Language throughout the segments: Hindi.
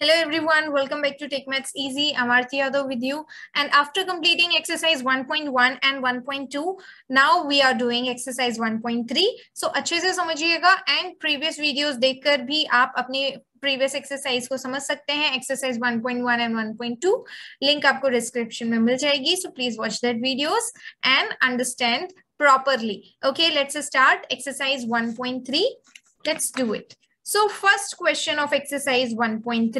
Hello everyone, welcome back to Take Maths Easy. I'm Arti Yadav with you. And after completing exercise 1.1 and 1.2, now we are doing exercise 1.3. So, अच्छे से समझिएगा. And previous videos देखकर भी आप अपने previous exercise को समझ सकते हैं. Exercise 1.1 and 1.2. Link आपको description में मिल जाएगी. So please watch that videos and understand properly. Okay, let's start exercise 1.3. Let's do it. So first question of exercise 1.3,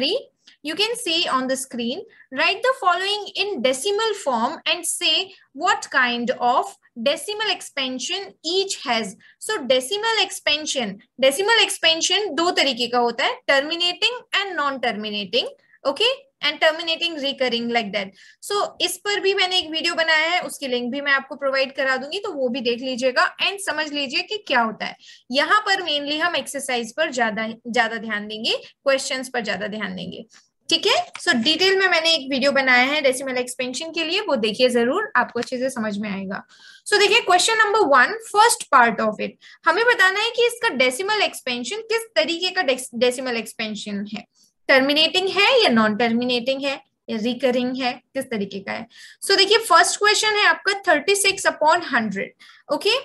you can see on the screen, write the following in decimal form and say what kind of decimal expansion each has. So decimal expansion, decimal expansion do तरीके का होता है, terminating and non-terminating. Okay, and terminating recurring like that so इस पर भी मैंने एक वीडियो बनाया है उसकी लिंक भी मैं आपको प्रोवाइड करा दूंगी तो वो भी देख लीजिएगा एंड समझ लीजिए कि क्या होता है यहाँ पर मेनली हम एक्सरसाइज पर ज्यादा ज्यादा ध्यान देंगे क्वेश्चन पर ज्यादा ध्यान देंगे ठीक है सो डिटेल में मैंने एक वीडियो बनाया है डेसिमल एक्सपेंशन के लिए वो देखिए जरूर आपको अच्छे से समझ में आएगा सो देखिए question number one first part of it हमें बताना है कि इसका डेसिमल एक्सपेंशन किस तरीके का डेसिमल एक्सपेंशन है टर्मिनेटिंग है या नॉन टर्मिनेटिंग है या रिकरिंग है किस तरीके का है सो so, देखिए फर्स्ट क्वेश्चन है आपका thirty six upon hundred okay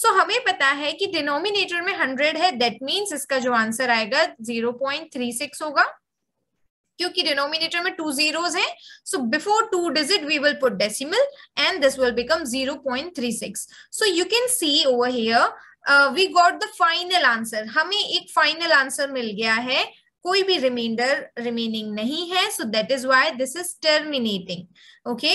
so हमें पता है कि डिनोमिनेटर में हंड्रेड है दैट मीन्स इसका जो आंसर आएगा जीरो पॉइंट थ्री सिक्स होगा क्योंकि डिनोमिनेटर में टू जीरोस हैं so before two digit we will put decimal and this will become 0.36 so you can see over here we got the final answer हमें एक फाइनल आंसर मिल गया है कोई भी रिमाइंडर रिमेनिंग नहीं है so that is why this is terminating okay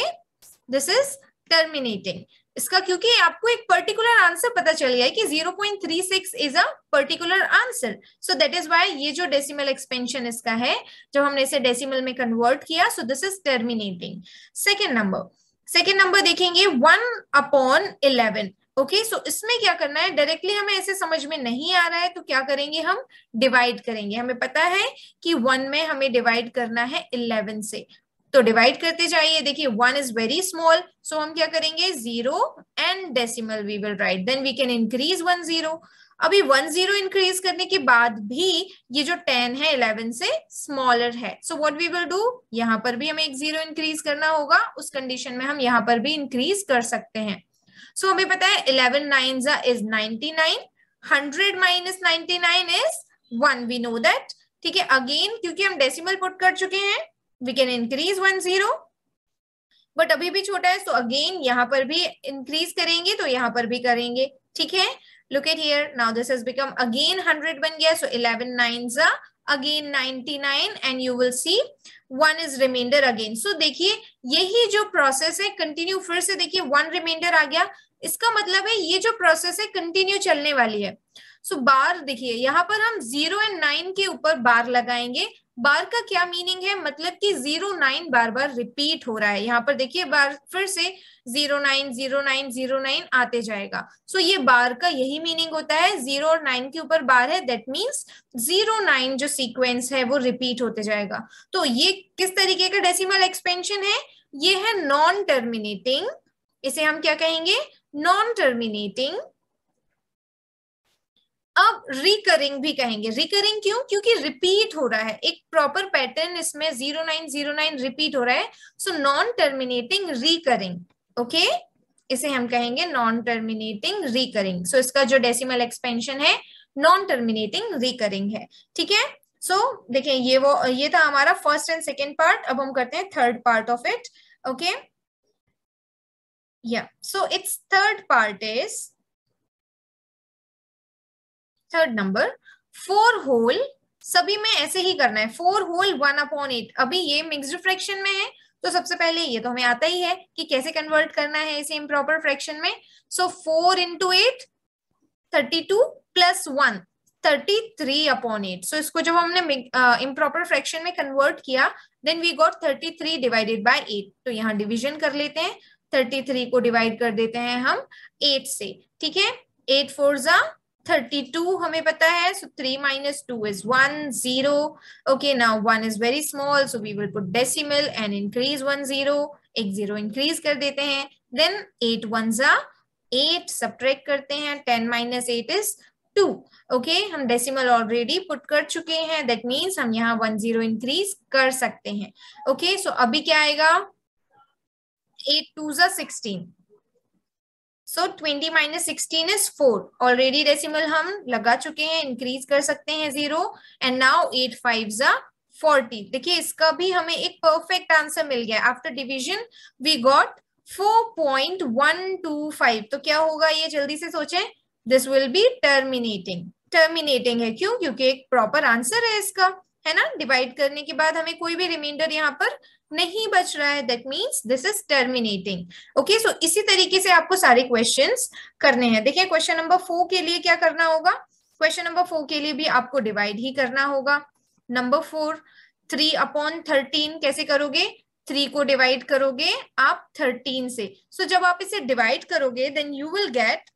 this is terminating इसका क्योंकि आपको एक पर्टिकुलर आंसर पता चल गया है कि 0.36 is a particular answer so that is why ये जो डेसिमल एक्सपेंशन इसका है जब हमने इसे डेसिमल में कन्वर्ट किया so this is terminating second number second number देखेंगे one upon eleven okay okay, so so इसमें क्या करना है डायरेक्टली हमें ऐसे समझ में नहीं आ रहा है तो क्या करेंगे हम डिवाइड करेंगे हमें पता है कि वन में हमें डिवाइड करना है इलेवन से तो डिवाइड करते जाइए देखिए one is very small so हम क्या करेंगे zero and decimal we will write then we can increase one zero अभी वन जीरो इंक्रीज करने के बाद भी ये जो टेन है इलेवन से स्मॉलर है so what we will do यहां पर भी हमें एक जीरो इंक्रीज करना होगा उस कंडीशन में हम यहाँ पर भी इंक्रीज कर सकते हैं सो so, हमें पता है eleven nine is ninety nine hundred minus ninety nine is one we know that ठीक है अगेन क्योंकि हम डेसिमल पुट कर चुके हैं we can increase one zero but अभी भी छोटा है तो अगेन यहां पर भी इंक्रीज करेंगे तो यहां पर भी करेंगे ठीक है look at here now this has become again 100 बन गया so 11 nines are again ninety nine and you will see one is reminder again so देखिए यही जो प्रोसेस है कंटिन्यू फिर से देखिए वन रिमाइंडर आ गया इसका मतलब है ये जो प्रोसेस है कंटिन्यू चलने वाली है सो so, बार देखिए यहाँ पर हम जीरो एंड नाइन के ऊपर बार लगाएंगे बार का क्या मीनिंग है मतलब कि जीरो नाइन बार बार रिपीट हो रहा है यहाँ पर देखिए बार फिर से zero nine zero nine zero nine आते जाएगा सो so, ये बार का यही मीनिंग होता है जीरो और नाइन के ऊपर बार है दैट मीन्स जीरो नाइन जो सीक्वेंस है वो रिपीट होते जाएगा तो ये किस तरीके का डेसिमल एक्सपेंशन है ये है नॉन टर्मिनेटिंग इसे हम क्या कहेंगे नॉन टर्मिनेटिंग अब रिकरिंग भी कहेंगे रिकरिंग क्यों क्योंकि रिपीट हो रहा है एक प्रॉपर पैटर्न इसमें zero nine zero nine repeat हो रहा है so non terminating recurring okay इसे हम कहेंगे नॉन टर्मिनेटिंग रिकरिंग सो इसका जो डेसिमल एक्सपेंशन है नॉन टर्मिनेटिंग रिकरिंग है ठीक है सो so, देखें ये वो ये था हमारा फर्स्ट एंड सेकेंड पार्ट अब हम करते हैं third part of it okay या so it's third part is third number four whole सभी में ऐसे ही करना है four whole one upon eight अभी ये मिक्सड फ्रैक्शन में है तो सबसे पहले ये तो हमें आता ही है कि कैसे कन्वर्ट करना है इसे इम्प्रॉपर फ्रैक्शन में so four into eight thirty two plus one thirty three upon eight so इसको जब हमने इम्प्रॉपर uh, फ्रैक्शन में कन्वर्ट किया then we got thirty three divided by eight तो यहाँ डिविजन कर लेते हैं थर्टी थ्री को डिवाइड कर देते हैं हम एट से ठीक है एट फोर जा थर्टी टू हमें पता है so three minus two is one zero okay now one is very small so we will put decimal and increase one zero एक जीरो इंक्रीज कर देते हैं देन एट वन जा एट सब्ट्रैक्ट करते हैं ten minus eight is two okay हम डेसिमल ऑलरेडी पुट कर चुके हैं दैट मीन्स हम यहाँ वन जीरो इंक्रीज कर सकते हैं ओके okay, सो so अभी क्या आएगा एट टू जा sixteen so twenty minus sixteen is four already decimal हम लगा चुके हैं इंक्रीज कर सकते हैं zero and now eight five जा फोर्टी देखिए इसका भी हमें एक परफेक्ट आंसर मिल गया after division we got four point one two five तो क्या होगा ये जल्दी से सोचे this will be terminating terminating है क्यों क्योंकि एक प्रॉपर आंसर है इसका है ना डिवाइड करने के बाद हमें कोई भी रिमाइंडर यहाँ पर नहीं बच रहा है that means this is terminating okay so इसी तरीके से आपको सारे क्वेश्चन करने हैं देखिए क्वेश्चन नंबर फोर के लिए क्या करना होगा क्वेश्चन नंबर फोर के लिए भी आपको डिवाइड ही करना होगा number four three upon thirteen कैसे करोगे थ्री को डिवाइड करोगे आप थर्टीन से सो so, जब आप इसे डिवाइड करोगे then you will get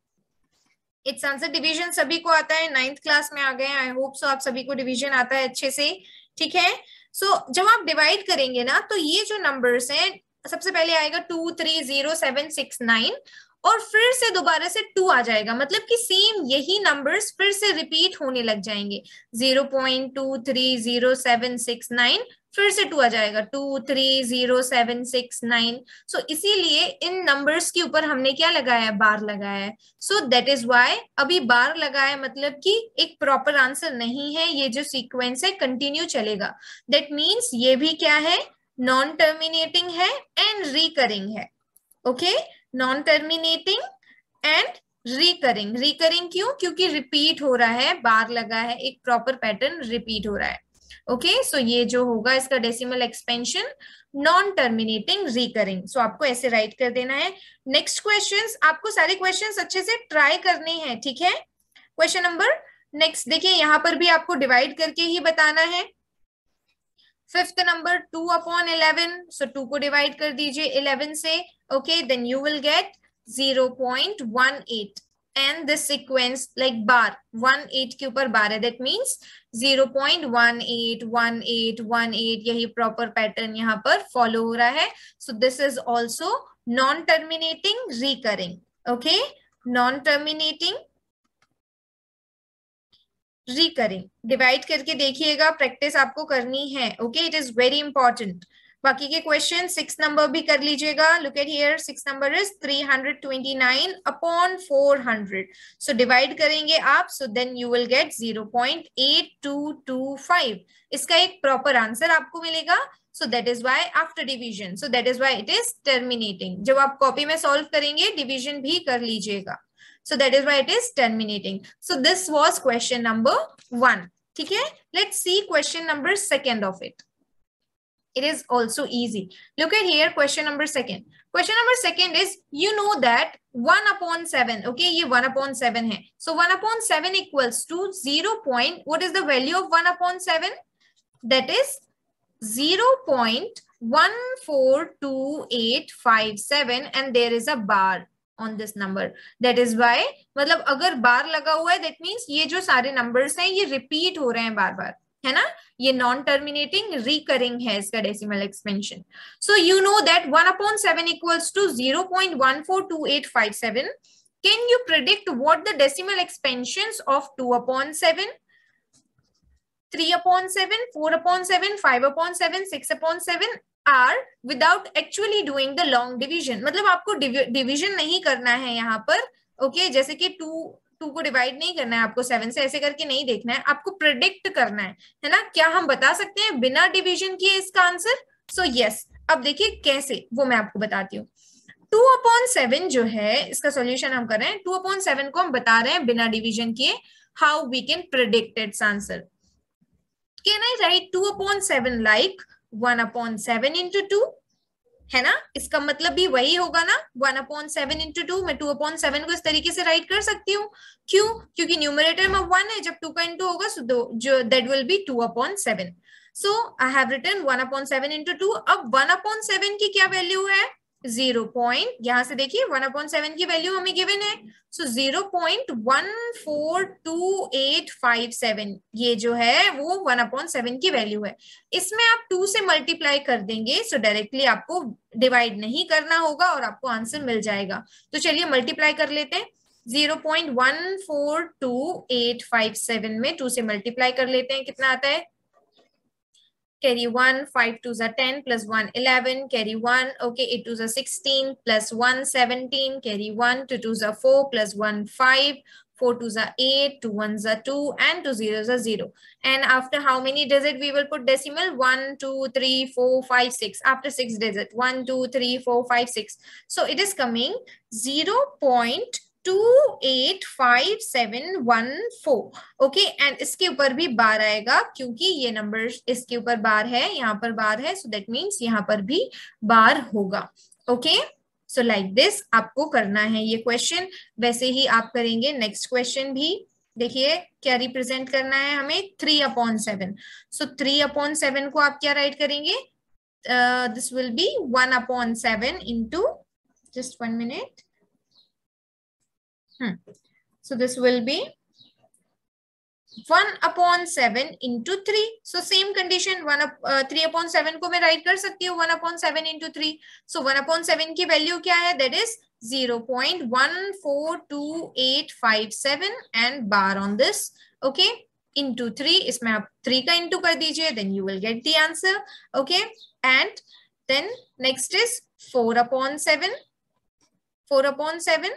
its answer division सभी को आता है नाइन्थ क्लास में आ गए आई होप सो आप सभी को डिवीजन आता है अच्छे से ठीक है सो so, जब आप डिवाइड करेंगे ना तो ये जो नंबर्स हैं सबसे पहले आएगा two three zero seven six nine और फिर से दोबारा से टू आ जाएगा मतलब कि सेम यही नंबर्स फिर से रिपीट होने लग जाएंगे zero point two three zero seven six nine फिर से टू आ जाएगा two three zero seven six nine so इसीलिए इन नंबर्स के ऊपर हमने क्या लगाया है बार लगाया है सो दैट इज वाई अभी बार लगाया मतलब कि एक प्रॉपर आंसर नहीं है ये जो सीक्वेंस है कंटिन्यू चलेगा दैट मीन्स ये भी क्या है नॉन टर्मिनेटिंग है एंड रिकरिंग है okay non terminating and recurring recurring क्यों क्योंकि रिपीट हो रहा है बार लगा है एक प्रॉपर पैटर्न रिपीट हो रहा है ओके okay? सो so ये जो होगा इसका decimal expansion non terminating recurring so आपको ऐसे राइट कर देना है नेक्स्ट क्वेश्चंस आपको सारे क्वेश्चंस अच्छे से ट्राई करने हैं ठीक है क्वेश्चन नंबर नेक्स्ट देखिए यहां पर भी आपको डिवाइड करके ही बताना है fifth number two upon eleven so two को डिवाइड कर दीजिए इलेवन से okay then you will get zero point one eight and this sequence like bar 1 8 के ऊपर बार है that means 0.181818 यही proper pattern यहाँ पर follow हो रहा है so this is also non terminating recurring okay non terminating recurring divide करके देखिएगा प्रैक्टिस आपको करनी है okay it is very important बाकी के क्वेश्चन सिक्स नंबर भी कर लीजिएगा look at here six number is 329 upon 400 so so divide करेंगे आप so then you will get 0.8225 इसका एक प्रॉपर आंसर आपको मिलेगा so that is why after division so that is why it is terminating जब आप कॉपी में सॉल्व करेंगे डिवीजन भी कर लीजिएगा so that is why it is terminating so this was question number one ठीक है let see question number second of it it is also easy. Look at here, question number second. Question number second is, you know that 1 upon 7, okay, ye 1 upon 7 hai. So 1 upon 7 equals to 0 point, what is the value of 1 upon 7? That is 0 0.142857 and there is a bar on this number. That is why, मतलब अगर bar लगा हुआ है, that means ये जो सारे numbers हैं, ये repeat हो रहे हैं बार-बार, है ना? ये नॉन टर्मिनेटिंग रिकरिंग है इसका decimal expansion so you know that one upon seven equals to zero point one four two eight five seven can you predict what the decimal expansion of two upon seven three upon seven four upon seven five upon seven six upon seven are without actually doing the long division मतलब आपको डिविजन नहीं करना है यहाँ पर ओके okay? जैसे कि टू टू को डिवाइड नहीं करना है आपको सेवन से ऐसे करके नहीं देखना है आपको प्रिडिक्ट करना है है ना क्या हम बता सकते हैं बिना डिविजन किए इसका answer so so, yes yes. अब देखिए कैसे वो मैं आपको बताती हूँ टू अपॉन सेवन जो है इसका सॉल्यूशन हम कर रहे हैं टू अपॉन सेवन को हम बता रहे हैं बिना डिवीजन किए how we can predict its answer can I write two upon seven like one upon seven into two है ना इसका मतलब भी वही होगा ना one upon seven into two मैं टू अपॉन सेवन को इस तरीके से राइट कर सकती हूँ क्यों क्योंकि न्यूमरेटर में वन है जब टू का इंटू होगा सो दो जो that will be two upon seven so I have return one upon seven into two अब वन अपॉन सेवन की क्या वैल्यू है जीरो पॉइंट यहां से देखिए वन अपॉइंट सेवन की वैल्यू हमें गिवन है so zero point one four two eight five seven ये जो है वो वन अपॉइंट सेवन की वैल्यू है इसमें आप टू से मल्टीप्लाई कर देंगे सो so डायरेक्टली आपको डिवाइड नहीं करना होगा और आपको आंसर मिल जाएगा तो चलिए मल्टीप्लाई कर लेते हैं zero point one four two eight five seven में टू से मल्टीप्लाई कर लेते हैं कितना आता है carry 1, 5 twos are 10, plus 1, 11, carry 1, okay, 8 twos are 16, plus 1, 17, carry 1, 2 twos are 4, plus 1, 5, 4 twos are 8, 2 ones are 2, and 2 zeros are 0. And after how many digits we will put decimal? 1, 2, 3, 4, 5, 6. After 6 digits 1, 2, 3, 4, 5, 6. So it is coming 0 point 285714 okay and इसके ऊपर भी बार आएगा क्योंकि ये नंबर इसके ऊपर बार है यहाँ पर बार है सो दैट मीन्स यहाँ पर भी बार होगा ओके सो लाइक दिस आपको करना है ये क्वेश्चन वैसे ही आप करेंगे नेक्स्ट क्वेश्चन भी देखिए क्या रिप्रेजेंट करना है हमें three upon seven so three upon seven को आप क्या राइट करेंगे this will be one upon seven into just one minute Hmm. So this will be 1 upon 7 into 3. So same condition 1 up, uh, 3 upon 7 को मैं write कर सकती हूँ 1 upon 7 into 3. So 1 upon 7 की value क्या है? That is 0.142857 and bar on this. Okay. Into 3. इसमें आप 3 का into कर दीजिए. Then you will get the answer. Okay. And then next is 4 upon 7. 4 upon 7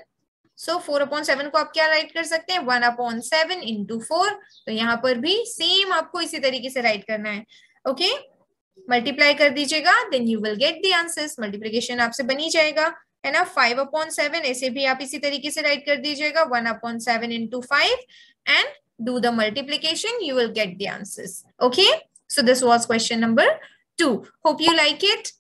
so four upon seven को आप क्या राइट कर सकते हैं one upon seven into four तो यहाँ पर भी सेम आपको इसी तरीके से राइट करना है ओके मल्टीप्लाई कर दीजिएगा then you will get the answer multiplication आपसे बनी जाएगा है ना फाइव अपॉन सेवन ऐसे भी आप इसी तरीके से राइट कर दीजिएगा one upon seven into five and do the multiplication you will get the answer okay so this was question number two hope you like it